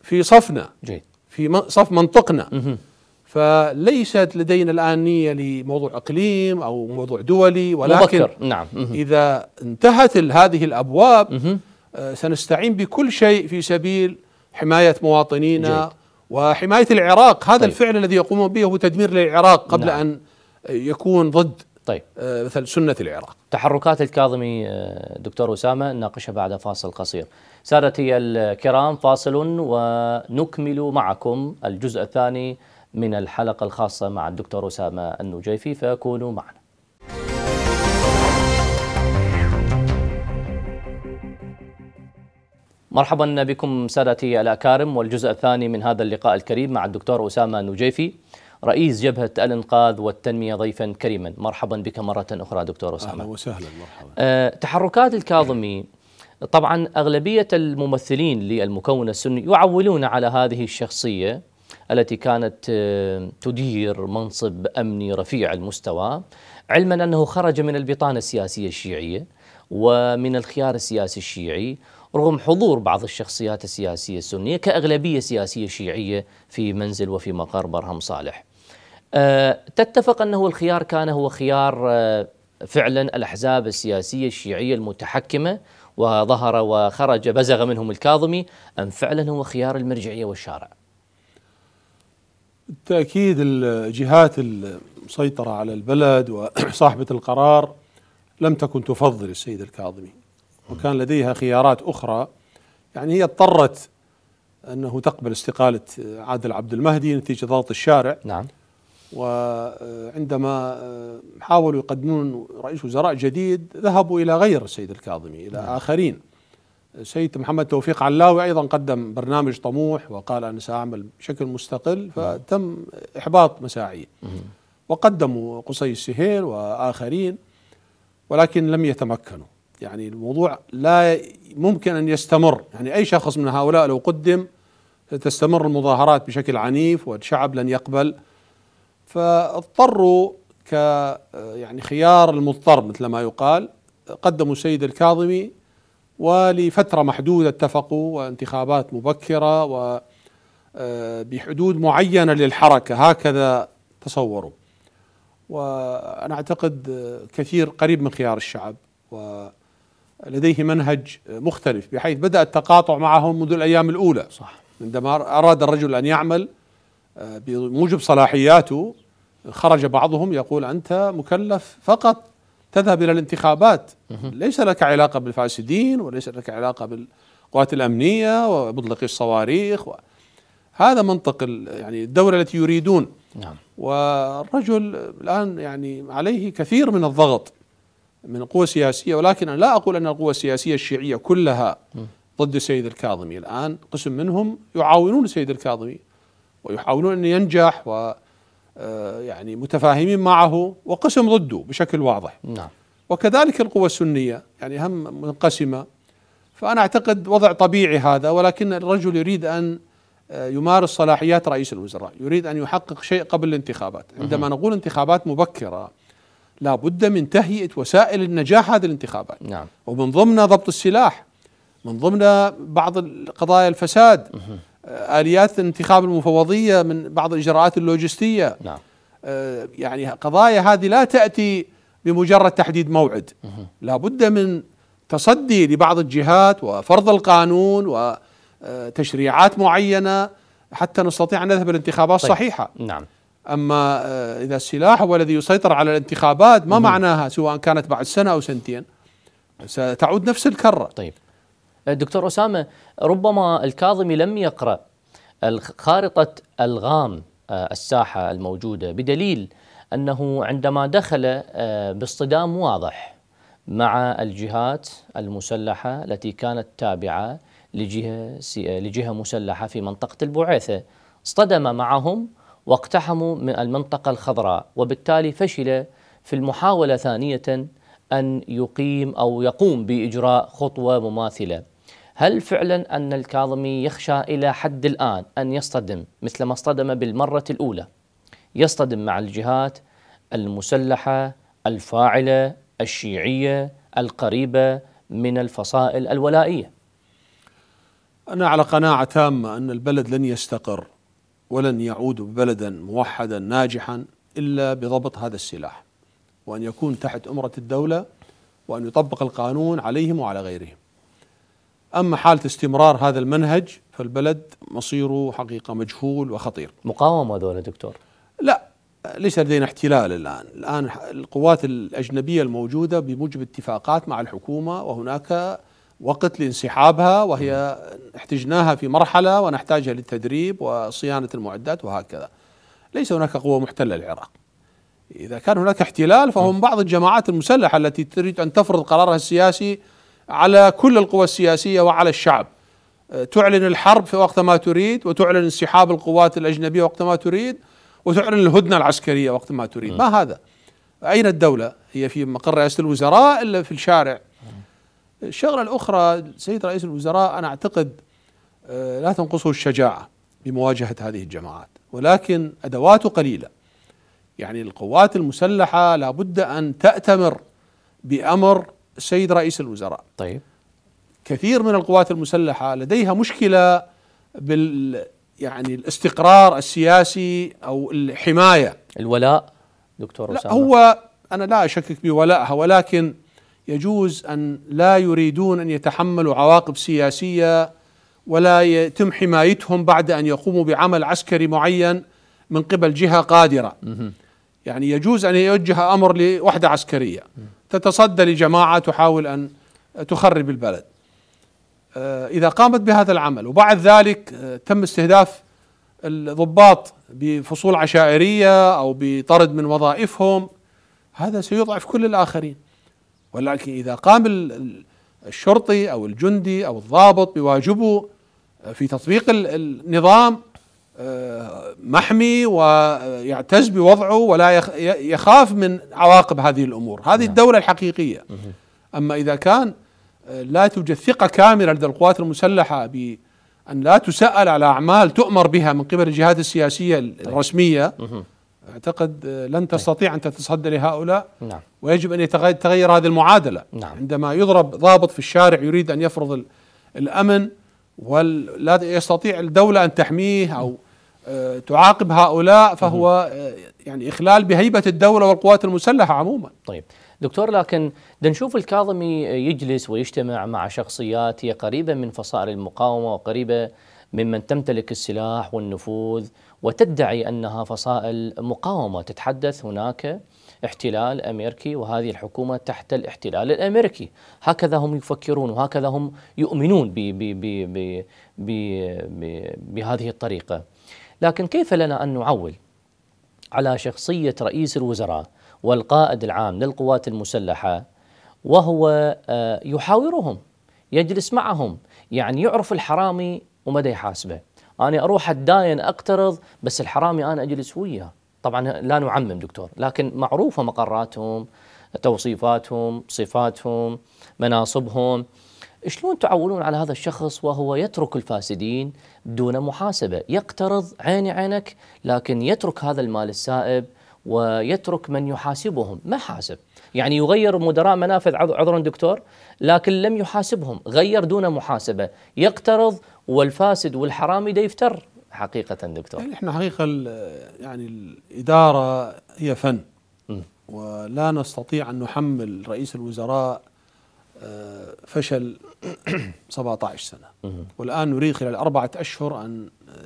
في صفنا جيد في صف منطقنا فليست لدينا الآن نية لموضوع أقليم أو موضوع دولي ولكن نعم إذا انتهت هذه الأبواب آه، سنستعين بكل شيء في سبيل حماية مواطنينا جيد. وحماية العراق هذا طيب. الفعل الذي يقومون به هو تدمير للعراق قبل نعم. أن يكون ضد طيب آه، مثل سنة العراق تحركات الكاظمي آه، دكتور أسامة نناقشها بعد فاصل قصير سادتي الكرام فاصل ونكمل معكم الجزء الثاني من الحلقة الخاصة مع الدكتور أسامة النجيفي فكونوا معنا مرحبا بكم سادتي الأكارم والجزء الثاني من هذا اللقاء الكريم مع الدكتور أسامة نجيفي رئيس جبهة الإنقاذ والتنمية ضيفا كريما مرحبا بك مرة أخرى دكتور أسامة أهلا وسهلا مرحبا آه، تحركات الكاظمي طبعا أغلبية الممثلين للمكون السني يعولون على هذه الشخصية التي كانت آه، تدير منصب أمني رفيع المستوى علما أنه خرج من البطانة السياسية الشيعية ومن الخيار السياسي الشيعي رغم حضور بعض الشخصيات السياسية السنية كأغلبية سياسية شيعية في منزل وفي مقر برهم صالح أه، تتفق أنه الخيار كان هو خيار أه، فعلا الأحزاب السياسية الشيعية المتحكمة وظهر وخرج بزغ منهم الكاظمي أم فعلا هو خيار المرجعية والشارع بالتأكيد الجهات المسيطرة على البلد وصاحبة القرار لم تكن تفضل السيد الكاظمي وكان لديها خيارات أخرى يعني هي اضطرت أنه تقبل استقالة آه، عادل عبد المهدي نتيجة ضغط الشارع نعم وعندما آه، حاولوا يقدمون رئيس وزراء جديد ذهبوا إلى غير السيد الكاظمي إلى نعم. آخرين سيد محمد توفيق علاوي أيضا قدم برنامج طموح وقال أنا سأعمل بشكل مستقل نعم. فتم إحباط مساعيه وقدموا قصي السهيل وآخرين ولكن لم يتمكنوا يعني الموضوع لا ممكن ان يستمر يعني اي شخص من هؤلاء لو قدم تستمر المظاهرات بشكل عنيف والشعب لن يقبل فاضطروا ك يعني خيار المضطر مثل ما يقال قدموا السيد الكاظمي ولفتره محدوده اتفقوا وانتخابات مبكره و آه، بحدود معينه للحركه هكذا تصوروا وانا اعتقد كثير قريب من خيار الشعب و لديه منهج مختلف بحيث بدأ التقاطع معهم منذ الأيام الأولى صح عندما أراد الرجل أن يعمل آه، بموجب صلاحياته خرج بعضهم يقول أنت مكلف فقط تذهب إلى الانتخابات ليس لك علاقة بالفاسدين وليس لك علاقة بالقوات الأمنية ومطلق الصواريخ و... هذا منطق يعني الدولة التي يريدون نعم. والرجل الآن يعني عليه كثير من الضغط من قوى سياسية ولكن أنا لا أقول أن القوى السياسية الشيعية كلها ضد السيد الكاظمي الآن قسم منهم يعاونون السيد الكاظمي ويحاولون أن ينجح و آه، يعني متفاهمين معه وقسم ضده بشكل واضح نعم. وكذلك القوى السنية يعني هم منقسمة فأنا أعتقد وضع طبيعي هذا ولكن الرجل يريد أن آه، يمارس صلاحيات رئيس الوزراء يريد أن يحقق شيء قبل الانتخابات عندما نقول انتخابات مبكرة لا بد من تهيئة وسائل النجاح هذه الانتخابات نعم. ومن ضمن ضبط السلاح من ضمن بعض قضايا الفساد مه. آليات انتخاب المفوضية من بعض الإجراءات اللوجستية نعم. آه يعني قضايا هذه لا تأتي بمجرد تحديد موعد مه. لا بد من تصدي لبعض الجهات وفرض القانون وتشريعات آه، معينة حتى نستطيع أن نذهب الانتخابات طيب. صحيحة نعم أما آه، إذا السلاح هو الذي يسيطر على الانتخابات ما معناها سواء كانت بعد سنة أو سنتين ستعود نفس الكرة طيب آه، دكتور أسامة ربما الكاظمي لم يقرأ خارطة ألغام آه، الساحة الموجودة بدليل أنه عندما دخل باصطدام واضح مع الجهات المسلحة التي كانت تابعة لجهة, لجهة مسلحة في منطقة البعيثة اصطدم معهم واقتحموا من المنطقة الخضراء وبالتالي فشل في المحاولة ثانية أن يقيم أو يقوم بإجراء خطوة مماثلة هل فعلا أن الكاظمي يخشى إلى حد الآن أن يصطدم مثل ما اصطدم بالمرة الأولى يصطدم مع الجهات المسلحة الفاعلة الشيعية القريبة من الفصائل الولائية أنا على قناعة تامة أن البلد لن يستقر ولن يعودوا بلدا موحدا ناجحا الا بضبط هذا السلاح وان يكون تحت امره الدوله وان يطبق القانون عليهم وعلى غيرهم. اما حاله استمرار هذا المنهج فالبلد مصيره حقيقه مجهول وخطير. مقاومه هذول دكتور؟ لا ليس لدينا احتلال الان، الان القوات الاجنبيه الموجوده بموجب اتفاقات مع الحكومه وهناك وقت لانسحابها وهي احتجناها في مرحلة ونحتاجها للتدريب وصيانة المعدات وهكذا ليس هناك قوة محتلة للعراق إذا كان هناك احتلال فهو من بعض الجماعات المسلحة التي تريد أن تفرض قرارها السياسي على كل القوى السياسية وعلى الشعب أه، تعلن الحرب في وقت ما تريد وتعلن انسحاب القوات الأجنبية وقت ما تريد وتعلن الهدنة العسكرية وقت ما تريد ما هذا أين الدولة هي في مقر رئاسة الوزراء إلا في الشارع الشغلة الأخرى سيد رئيس الوزراء أنا أعتقد آه، لا تنقصه الشجاعة بمواجهة هذه الجماعات ولكن أدواته قليلة يعني القوات المسلحة لابد أن تأتمر بأمر السيد رئيس الوزراء طيب كثير من القوات المسلحة لديها مشكلة بال يعني الاستقرار السياسي أو الحماية الولاء دكتور لا أسامة. هو أنا لا أشكك بولائها ولكن يجوز أن لا يريدون أن يتحملوا عواقب سياسية ولا يتم حمايتهم بعد أن يقوموا بعمل عسكري معين من قبل جهة قادرة يعني يجوز أن يوجه أمر لوحدة عسكرية تتصدى لجماعة تحاول أن تخرب البلد آه، إذا قامت بهذا العمل وبعد ذلك آه، تم استهداف الضباط بفصول عشائرية أو بطرد من وظائفهم هذا سيضعف كل الآخرين ولكن إذا قام الشرطي أو الجندي أو الضابط بواجبه آه، في تطبيق النظام آه، محمي ويعتز بوضعه ولا يخاف من عواقب هذه الامور، هذه نعم. الدوله الحقيقيه. اما اذا كان آه، لا توجد ثقه كامله لدى القوات المسلحه بان لا تسال على اعمال تؤمر بها من قبل الجهات السياسيه طيب. الرسميه أعتقد آه، لن طيب. تستطيع أن تتصدى لهؤلاء نعم. ويجب أن يتغير هذه المعادلة نعم. عندما يضرب ضابط في الشارع يريد أن يفرض الأمن ولا يستطيع الدولة أن تحميه أو آه، تعاقب هؤلاء فهو آه، يعني إخلال بهيبة الدولة والقوات المسلحة عموما طيب دكتور لكن نشوف الكاظمي يجلس ويجتمع مع شخصيات هي قريبة من فصائل المقاومة وقريبة ممن تمتلك السلاح والنفوذ وتدعي انها فصائل مقاومه تتحدث هناك احتلال امريكي وهذه الحكومه تحت الاحتلال الامريكي، هكذا هم يفكرون وهكذا هم يؤمنون بي بي بي بي بي بي بهذه الطريقه. لكن كيف لنا ان نعول على شخصيه رئيس الوزراء والقائد العام للقوات المسلحه وهو آه، يحاورهم، يجلس معهم، يعني يعرف الحرامي ومدى يحاسبه. أنا أروح أتداين أقترض بس الحرامي أنا أجلس وياه طبعا لا نعمم دكتور لكن معروفة مقراتهم توصيفاتهم صفاتهم مناصبهم شلون تعولون على هذا الشخص وهو يترك الفاسدين دون محاسبة يقترض عيني عينك لكن يترك هذا المال السائب ويترك من يحاسبهم ما حاسب يعني يغير مدراء منافذ عذرا دكتور لكن لم يحاسبهم غير دون محاسبة يقترض والفاسد والحرامي ده يفتر حقيقة دكتور يعني احنا حقيقة يعني الإدارة هي فن م. ولا نستطيع أن نحمل رئيس الوزراء آه، فشل 17 سنة والآن نريد خلال أربعة أشهر أن آه،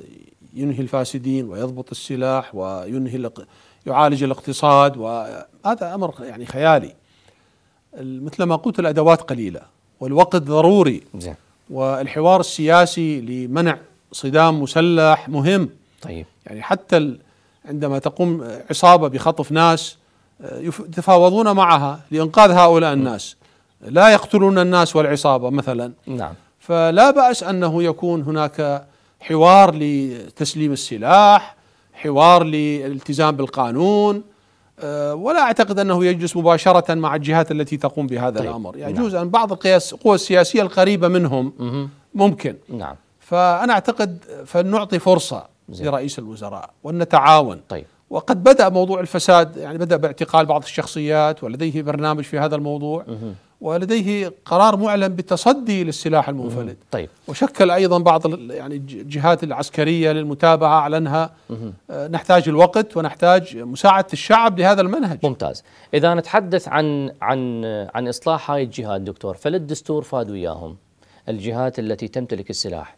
ينهي الفاسدين ويضبط السلاح وينهي يعالج الاقتصاد وهذا أمر يعني خيالي مثل ما قلت الأدوات قليلة والوقت ضروري زين. والحوار السياسي لمنع صدام مسلح مهم طيب يعني حتى عندما تقوم عصابه بخطف ناس آه، يتفاوضون معها لانقاذ هؤلاء الناس لا يقتلون الناس والعصابه مثلا نعم فلا باس انه يكون هناك حوار لتسليم السلاح حوار للالتزام بالقانون آه، ولا اعتقد انه يجلس مباشره مع الجهات التي تقوم بهذا طيب. الامر يعني نعم. يجوز نعم. ان بعض القياس القوى السياسيه القريبه منهم مه. ممكن نعم فانا اعتقد فلنعطي فرصه زي. لرئيس الوزراء نتعاون طيب وقد بدا موضوع الفساد يعني بدا باعتقال بعض الشخصيات ولديه برنامج في هذا الموضوع مه. ولديه قرار معلن بالتصدي للسلاح المنفلت طيب وشكل ايضا بعض يعني الجهات العسكريه للمتابعه اعلنها آه، نحتاج الوقت ونحتاج مساعده الشعب لهذا المنهج ممتاز اذا نتحدث عن عن عن اصلاح هاي الجهات دكتور فللدستور فاد وياهم الجهات التي تمتلك السلاح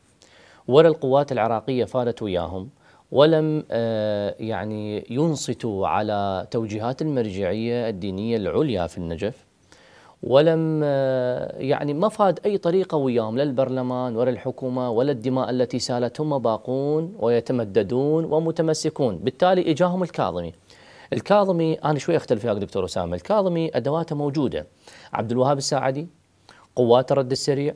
ولا القوات العراقيه فادت وياهم ولم آه، يعني ينصتوا على توجيهات المرجعيه الدينيه العليا في النجف ولم يعني ما فاد أي طريقة وياهم لا البرلمان ولا الحكومة ولا الدماء التي سالت هم باقون ويتمددون ومتمسكون بالتالي إجاهم الكاظمي الكاظمي أنا شوي أختلف وياك دكتور أسامة الكاظمي أدواته موجودة عبد الوهاب الساعدي قوات الرد السريع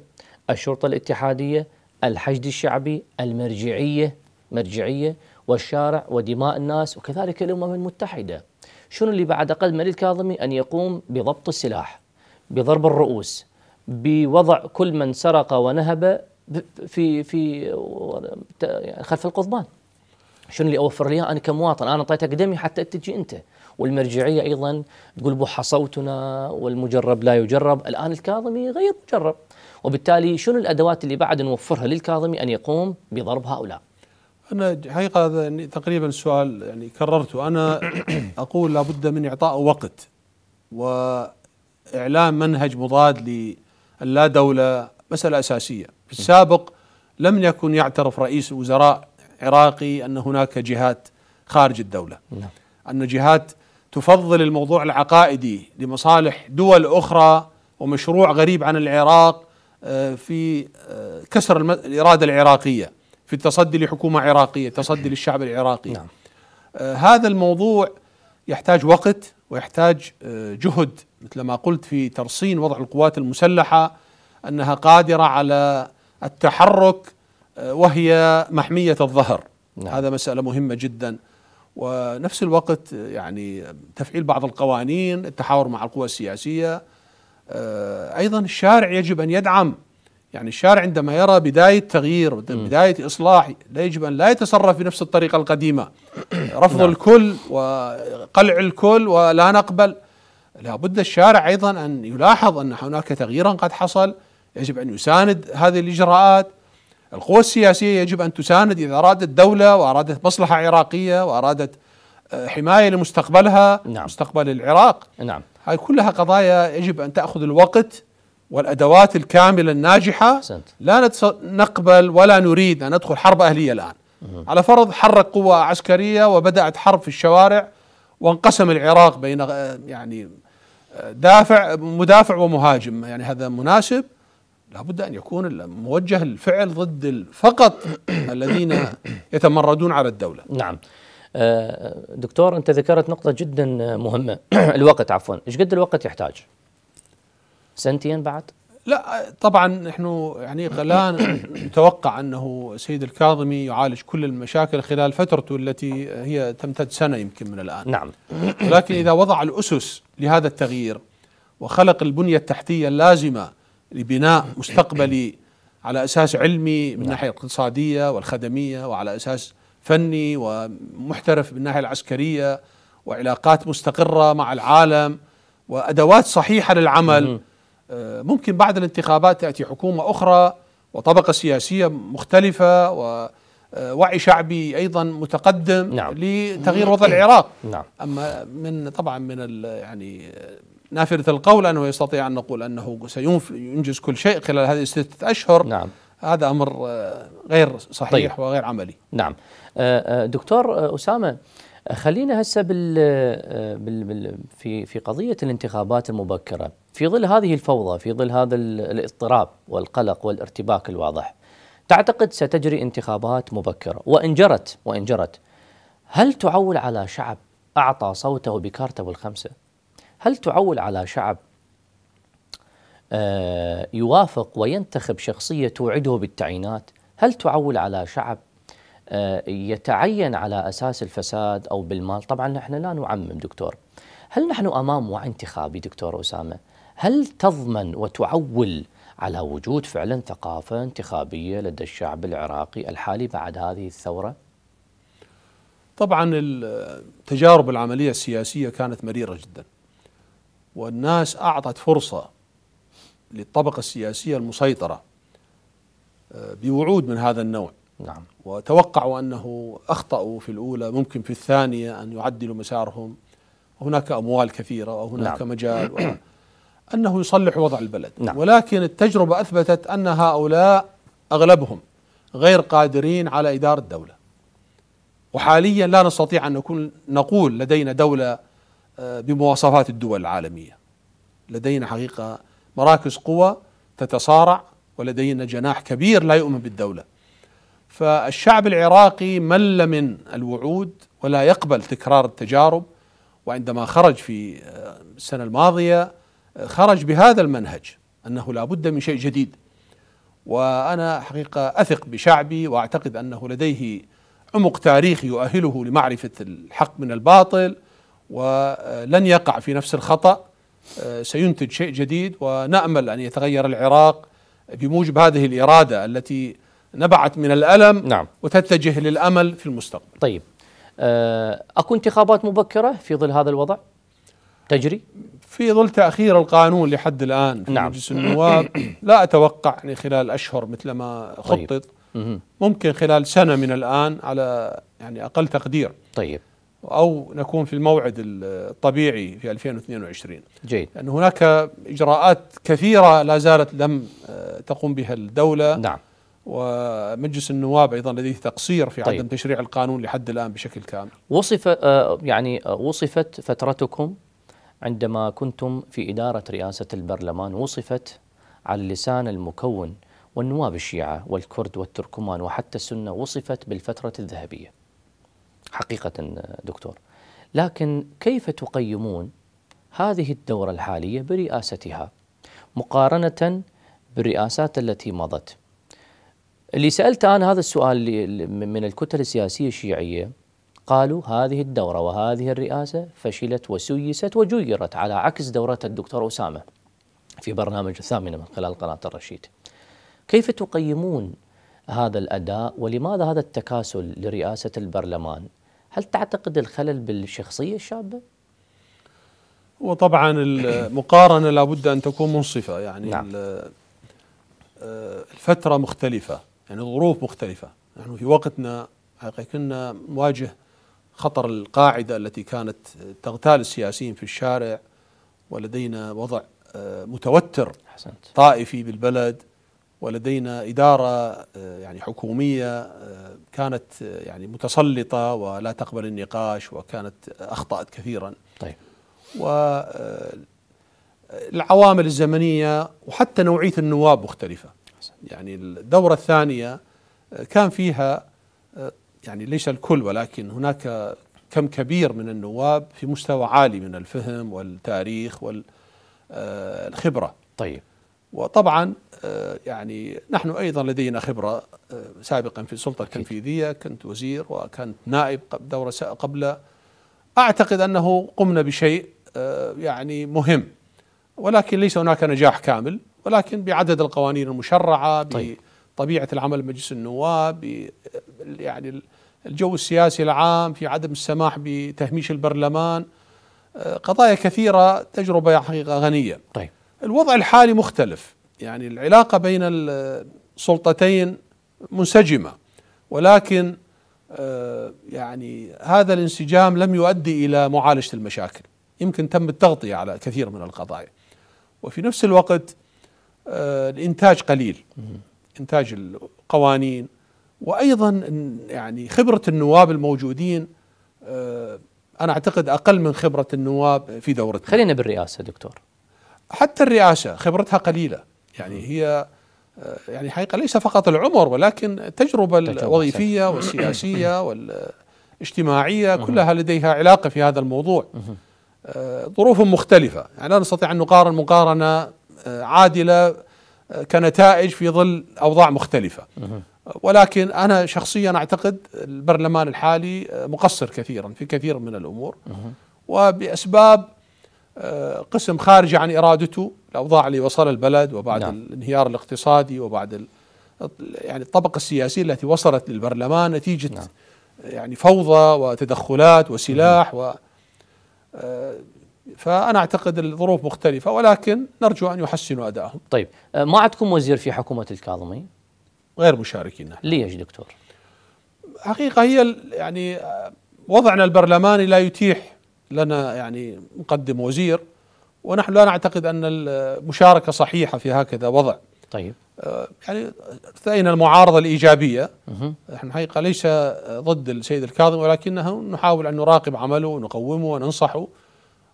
الشرطة الاتحادية الحشد الشعبي المرجعية مرجعية والشارع ودماء الناس وكذلك الأمم المتحدة شنو اللي بعد أقل من الكاظمي أن يقوم بضبط السلاح بضرب الرؤوس بوضع كل من سرق ونهب في في خلف القضبان شنو اللي اوفر لي انا كمواطن انا اعطيتك دمي حتى تجي انت والمرجعيه ايضا تقول بوحى صوتنا والمجرب لا يجرب الان الكاظمي غير مجرب وبالتالي شنو الادوات اللي بعد نوفرها للكاظمي ان يقوم بضرب هؤلاء انا حقيقه هذا يعني تقريبا السؤال يعني كررته انا اقول لابد من اعطاء وقت و إعلان منهج مضاد للا دولة مسألة أساسية في السابق لم يكن يعترف رئيس وزراء عراقي أن هناك جهات خارج الدولة نعم. أن جهات تفضل الموضوع العقائدي لمصالح دول أخرى ومشروع غريب عن العراق آه، في آه، كسر الإرادة العراقية في التصدي لحكومة عراقية التصدي للشعب العراقي نعم. آه، هذا الموضوع يحتاج وقت ويحتاج آه، جهد مثل ما قلت في ترصين وضع القوات المسلحه انها قادره على التحرك آه، وهي محميه الظهر نعم. هذا مساله مهمه جدا ونفس الوقت آه، يعني تفعيل بعض القوانين التحاور مع القوى السياسيه ايضا الشارع يجب ان يدعم يعني الشارع عندما يرى بداية تغيير بداية إصلاح لا يجب أن لا يتصرف بنفس الطريقة القديمة رفض نعم. الكل وقلع الكل ولا نقبل لابد الشارع أيضا أن يلاحظ أن هناك تغييرا قد حصل يجب أن يساند هذه الإجراءات القوى السياسية يجب أن تساند إذا أرادت دولة وأرادت مصلحة عراقية وأرادت آه، حماية لمستقبلها نعم. مستقبل العراق نعم هاي كلها قضايا يجب أن تأخذ الوقت والادوات الكامله الناجحه لا نقبل ولا نريد ان ندخل حرب اهليه الان على فرض حرك قوة عسكرية وبدأت حرب في الشوارع وانقسم العراق بين آه، يعني آه، دافع مدافع ومهاجم يعني هذا مناسب لابد أن يكون موجه الفعل ضد فقط الذين يتمردون على الدولة نعم آه، دكتور أنت ذكرت نقطة جدا مهمة الوقت عفوا إيش قد الوقت يحتاج سنتين بعد؟ لا طبعا نحن يعني لا نتوقع انه سيد الكاظمي يعالج كل المشاكل خلال فترته التي هي تمتد سنه يمكن من الان. نعم. لكن اذا وضع الاسس لهذا التغيير وخلق البنيه التحتيه اللازمه لبناء مستقبلي على اساس علمي من الناحيه نعم. الاقتصاديه والخدميه وعلى اساس فني ومحترف من الناحيه العسكريه وعلاقات مستقره مع العالم وادوات صحيحه للعمل ممكن بعد الانتخابات تأتي حكومة أخرى وطبقة سياسية مختلفة ووعي آه، شعبي أيضا متقدم نعم. لتغيير وضع العراق نعم. أما من طبعا من يعني نافرة القول أنه يستطيع أن نقول أنه سينجز كل شيء خلال هذه الستة أشهر نعم. هذا أمر آه، غير صحيح طيب. وغير عملي نعم آه، دكتور أسامة خلينا هسه بال, بال... في في قضية الانتخابات المبكرة في ظل هذه الفوضى في ظل هذا الاضطراب والقلق والارتباك الواضح تعتقد ستجري انتخابات مبكرة وإن جرت وإن جرت هل تعول على شعب أعطى صوته بكارته الخمسة هل تعول على شعب آه، يوافق وينتخب شخصية توعده بالتعيينات هل تعول على شعب آه، يتعين على أساس الفساد أو بالمال طبعا نحن لا نعمم دكتور هل نحن امام وعي انتخابي دكتور اسامه؟ هل تضمن وتعول على وجود فعلا ثقافه انتخابيه لدى الشعب العراقي الحالي بعد هذه الثوره؟ طبعا التجارب العمليه السياسيه كانت مريره جدا. والناس اعطت فرصه للطبقه السياسيه المسيطره آه، بوعود من هذا النوع نعم وتوقعوا انه اخطاوا في الاولى ممكن في الثانيه ان يعدلوا مسارهم هناك أموال كثيرة وهناك نعم. مجال أنه يصلح وضع البلد نعم. ولكن التجربة أثبتت أن هؤلاء أغلبهم غير قادرين على إدارة الدولة وحاليا لا نستطيع أن نكون نقول لدينا دولة آه، بمواصفات الدول العالمية لدينا حقيقة مراكز قوى تتصارع ولدينا جناح كبير لا يؤمن بالدولة فالشعب العراقي مل من الوعود ولا يقبل تكرار التجارب وعندما خرج في آه، السنة الماضية آه، خرج بهذا المنهج أنه لا بد من شيء جديد وأنا حقيقة أثق بشعبي وأعتقد أنه لديه عمق تاريخي يؤهله لمعرفة الحق من الباطل ولن يقع في نفس الخطأ آه، سينتج شيء جديد ونأمل أن يتغير العراق بموجب هذه الإرادة التي نبعت من الألم نعم. وتتجه للأمل في المستقبل طيب آه، اكو انتخابات مبكره في ظل هذا الوضع تجري في ظل تاخير القانون لحد الان في نعم. مجلس النواب لا اتوقع يعني خلال اشهر مثل ما طيب. خطط طيب. ممكن خلال سنه من الان على يعني اقل تقدير طيب او نكون في الموعد الطبيعي في 2022 جيد لان هناك اجراءات كثيره لا زالت لم آه، تقوم بها الدوله نعم ومجلس النواب ايضا لديه تقصير في طيب. عدم تشريع القانون لحد الان بشكل كامل. وصف آه، يعني آه، وصفت فترتكم عندما كنتم في اداره رئاسه البرلمان وصفت على اللسان المكون والنواب الشيعه والكرد والتركمان وحتى السنه وصفت بالفتره الذهبيه. حقيقه آه، دكتور. لكن كيف تقيمون هذه الدوره الحاليه برئاستها مقارنه بالرئاسات التي مضت؟ اللي سالته انا هذا السؤال من الكتل السياسيه الشيعيه قالوا هذه الدوره وهذه الرئاسه فشلت وسيست وجيرت على عكس دوره الدكتور اسامه في برنامج الثامنه من خلال قناه الرشيد. كيف تقيمون هذا الاداء ولماذا هذا التكاسل لرئاسه البرلمان؟ هل تعتقد الخلل بالشخصيه الشابه؟ وطبعا المقارنه لابد ان تكون منصفه يعني نعم. آه، الفتره مختلفه يعني ظروف مختلفة نحن في وقتنا كنا نواجه خطر القاعدة التي كانت تغتال السياسيين في الشارع ولدينا وضع آه، متوتر طائفي بالبلد ولدينا إدارة آه، يعني حكومية آه، كانت يعني متسلطة ولا تقبل النقاش وكانت أخطأت كثيرا طيب والعوامل الزمنية وحتى نوعية النواب مختلفة يعني الدورة الثانية كان فيها يعني ليس الكل ولكن هناك كم كبير من النواب في مستوى عالي من الفهم والتاريخ والخبرة طيب وطبعا يعني نحن أيضا لدينا خبرة سابقا في السلطة التنفيذية كنت وزير وكنت نائب دورة قبل أعتقد أنه قمنا بشيء يعني مهم ولكن ليس هناك نجاح كامل ولكن بعدد القوانين المشرعه طيب. بطبيعه العمل مجلس النواب يعني الجو السياسي العام في عدم السماح بتهميش البرلمان آه، قضايا كثيره تجربه حقيقه غنيه طيب. الوضع الحالي مختلف يعني العلاقه بين السلطتين منسجمه ولكن آه، يعني هذا الانسجام لم يؤدي الى معالجه المشاكل يمكن تم التغطيه على كثير من القضايا وفي نفس الوقت آه، الانتاج قليل انتاج القوانين وايضا يعني خبره النواب الموجودين آه، انا اعتقد اقل من خبره النواب في دورتنا خلينا بالرئاسه دكتور حتى الرئاسه خبرتها قليله يعني هي آه، يعني حقيقه ليس فقط العمر ولكن التجربه الوظيفيه والسياسيه والاجتماعيه كلها لديها علاقه في هذا الموضوع ظروف مختلفه يعني لا نستطيع ان نقارن مقارنه آه، عادله آه، كنتائج في ظل اوضاع مختلفه. ولكن انا شخصيا اعتقد البرلمان الحالي آه، مقصر كثيرا في كثير من الامور وباسباب قسم خارج عن ارادته الاوضاع اللي وصل البلد وبعد نعم. الانهيار الاقتصادي وبعد يعني الطبقه السياسيه التي وصلت للبرلمان نتيجه نعم. يعني فوضى وتدخلات وسلاح و فأنا أعتقد الظروف مختلفة ولكن نرجو أن يحسنوا أدائهم طيب آه، ما عندكم وزير في حكومة الكاظمي؟ غير مشاركين نحن ليش دكتور؟ حقيقة هي يعني آه، وضعنا البرلماني لا يتيح لنا يعني نقدم وزير ونحن لا نعتقد أن المشاركة آه، صحيحة في هكذا وضع طيب يعني ثأينا المعارضة الإيجابية نحن حقيقة ليس ضد السيد الكاظم ولكنه نحاول أن نراقب عمله ونقومه وننصحه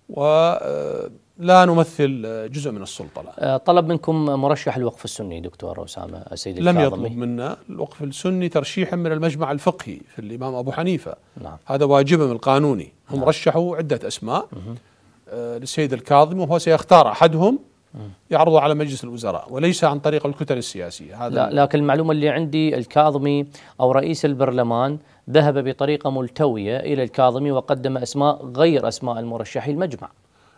ولا آه، نمثل آه، جزء من السلطة الآن آه، طلب منكم مرشح الوقف السني دكتور أسامة السيد لم يطلب منا الوقف السني ترشيحا من المجمع الفقهي في الإمام أبو حنيفة نعم. هذا واجبهم القانوني هم نعم. رشحوا عدة أسماء للسيد الكاظمي وهو سيختار أحدهم يعرضه على مجلس الوزراء وليس عن طريق الكتل السياسية هذا لا لكن المعلومة اللي عندي الكاظمي أو رئيس البرلمان ذهب بطريقة ملتوية إلى الكاظمي وقدم أسماء غير أسماء المرشحي المجمع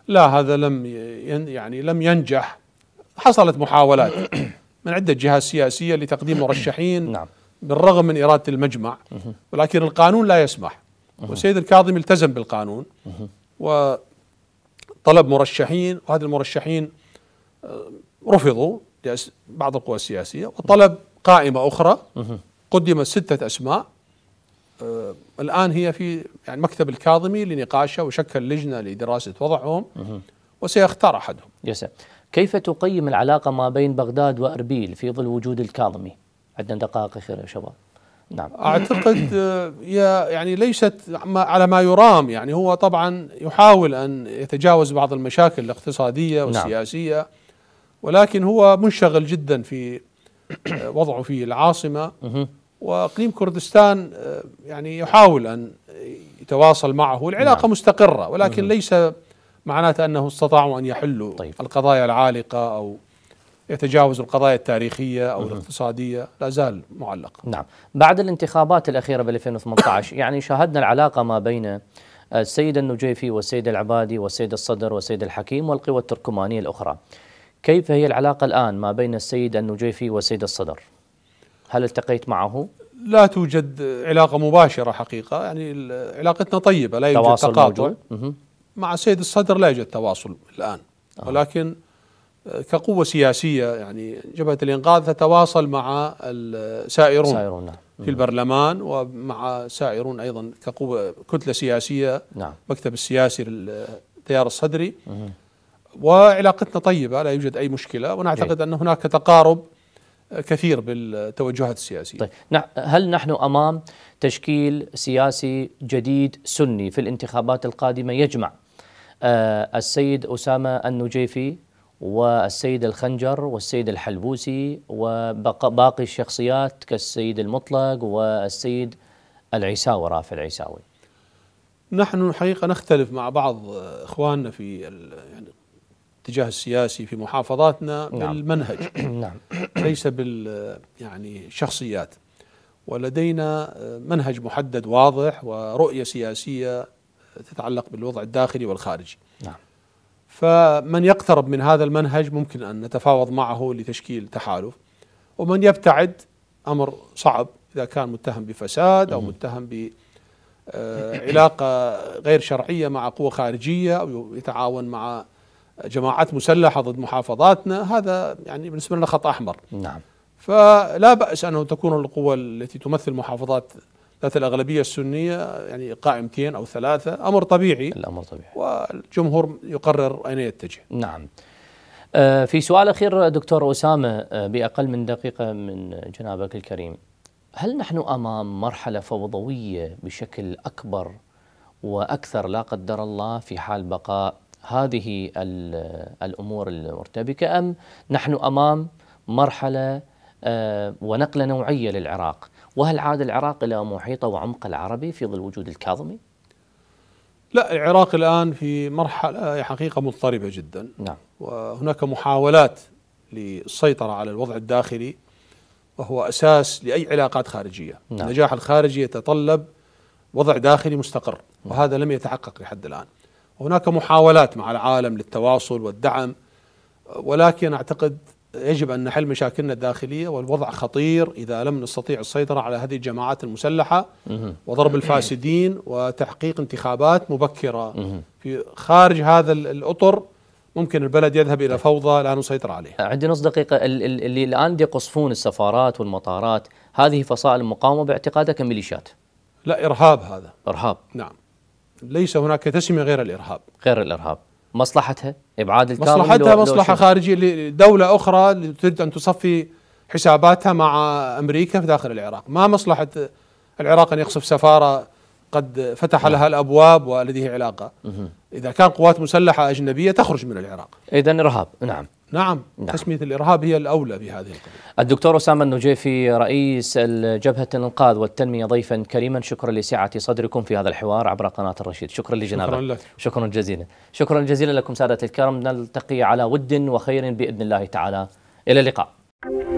لا هذا لم يعني لم ينجح حصلت محاولات من عدة جهات سياسية لتقديم مرشحين نعم بالرغم من إرادة المجمع ولكن القانون لا يسمح والسيد الكاظمي التزم بالقانون وطلب مرشحين وهذه المرشحين رفضوا بعض القوى السياسية وطلب قائمة أخرى قدمت ستة أسماء آه، الآن هي في يعني مكتب الكاظمي لنقاشها وشكل لجنة لدراسة وضعهم وسيختار أحدهم يسأل كيف تقيم العلاقة ما بين بغداد وأربيل في ظل وجود الكاظمي عندنا دقائق أخيرة يا شباب نعم اعتقد آه، هي يعني ليست على ما يرام يعني هو طبعا يحاول ان يتجاوز بعض المشاكل الاقتصاديه نعم. والسياسيه نعم. ولكن هو منشغل جدا في آه، وضعه في العاصمة وإقليم كردستان آه، يعني يحاول أن يتواصل معه العلاقة نعم. مستقرة ولكن ليس معناته أنه استطاعوا أن يحلوا طيب. القضايا العالقة أو يتجاوز القضايا التاريخية أو الاقتصادية لا زال معلق نعم بعد الانتخابات الأخيرة ب 2018 يعني شاهدنا العلاقة ما بين آه، السيد النجيفي والسيد العبادي والسيد الصدر والسيد الحكيم والقوى التركمانية الأخرى كيف هي العلاقة الآن ما بين السيد النجيفي والسيد الصدر هل التقيت معه؟ لا توجد علاقة مباشرة حقيقة يعني علاقتنا طيبة لا يوجد تقاطع مع السيد الصدر لا يوجد تواصل الآن آه. ولكن آه، كقوة سياسية يعني جبهة الإنقاذ تتواصل مع السائرون سائرون. نعم. في البرلمان ومع سائرون أيضا كقوة كتلة سياسية نعم. مكتب السياسي للتيار الصدري مه. وعلاقتنا طيبة لا يوجد أي مشكلة ونعتقد أن هناك تقارب كثير بالتوجهات السياسية طيب هل نحن أمام تشكيل سياسي جديد سني في الانتخابات القادمة يجمع آه، السيد أسامة النجيفي والسيد الخنجر والسيد الحلبوسي وباقي الشخصيات كالسيد المطلق والسيد العيساوي رافع العيساوي نحن الحقيقة نختلف مع بعض آه، إخواننا في يعني الاتجاه السياسي في محافظاتنا نعم. بالمنهج نعم. ليس بال يعني شخصيات ولدينا آه، منهج محدد واضح ورؤية سياسية تتعلق بالوضع الداخلي والخارجي نعم. فمن يقترب من هذا المنهج ممكن أن نتفاوض معه لتشكيل تحالف ومن يبتعد أمر صعب إذا كان متهم بفساد أو متهم ب آه، علاقة غير شرعية مع قوة خارجية أو يتعاون مع جماعات مسلحه ضد محافظاتنا هذا يعني بالنسبه لنا خط احمر نعم فلا باس ان تكون القوى التي تمثل محافظات ذات الاغلبيه السنيه يعني قائمتين او ثلاثه امر طبيعي الامر طبيعي والجمهور يقرر اين يتجه نعم آه، في سؤال اخير دكتور اسامه آه، باقل من دقيقه من جنابك الكريم هل نحن امام مرحله فوضويه بشكل اكبر واكثر لا قدر الله في حال بقاء هذه الامور المرتبكه ام نحن امام مرحله آه، ونقله نوعيه للعراق وهل عاد العراق الى محيطه وعمقه العربي في ظل وجود الكاظمي؟ لا العراق الان في مرحله آه، حقيقه مضطربه جدا نعم وهناك محاولات للسيطره على الوضع الداخلي وهو اساس لاي علاقات خارجيه نعم. النجاح الخارجي يتطلب وضع داخلي مستقر نعم. وهذا لم يتحقق لحد الان وهناك محاولات مع العالم للتواصل والدعم ولكن اعتقد يجب ان نحل مشاكلنا الداخليه والوضع خطير اذا لم نستطيع السيطره على هذه الجماعات المسلحه وضرب الفاسدين وتحقيق انتخابات مبكره في خارج هذا الاطر ممكن البلد يذهب الى فوضى لا نسيطر عليها. عندي نص دقيقه اللي الان يقصفون السفارات والمطارات هذه فصائل المقاومه باعتقادك ميليشيات لا ارهاب هذا. ارهاب. نعم. ليس هناك تسمية غير الإرهاب غير الإرهاب مصلحتها إبعاد الكاظمي مصلحتها لو مصلحة لو خارجية لدولة أخرى تريد أن تصفي حساباتها مع أمريكا في داخل العراق ما مصلحة العراق أن يقصف سفارة قد فتح نعم. لها الابواب ولديه علاقه اذا كان قوات مسلحه اجنبيه تخرج من العراق اذا ارهاب نعم نعم, نعم تسمية الإرهاب هي الأولى بهذه القضية الدكتور أسامة النجيفي رئيس جبهة الإنقاذ والتنمية ضيفا كريما شكرا لسعة صدركم في هذا الحوار عبر قناة الرشيد شكرا لجنابك شكرا لك شكرا جزيلا شكرا جزيلا لكم سادة الكرام نلتقي على ود وخير بإذن الله تعالى إلى اللقاء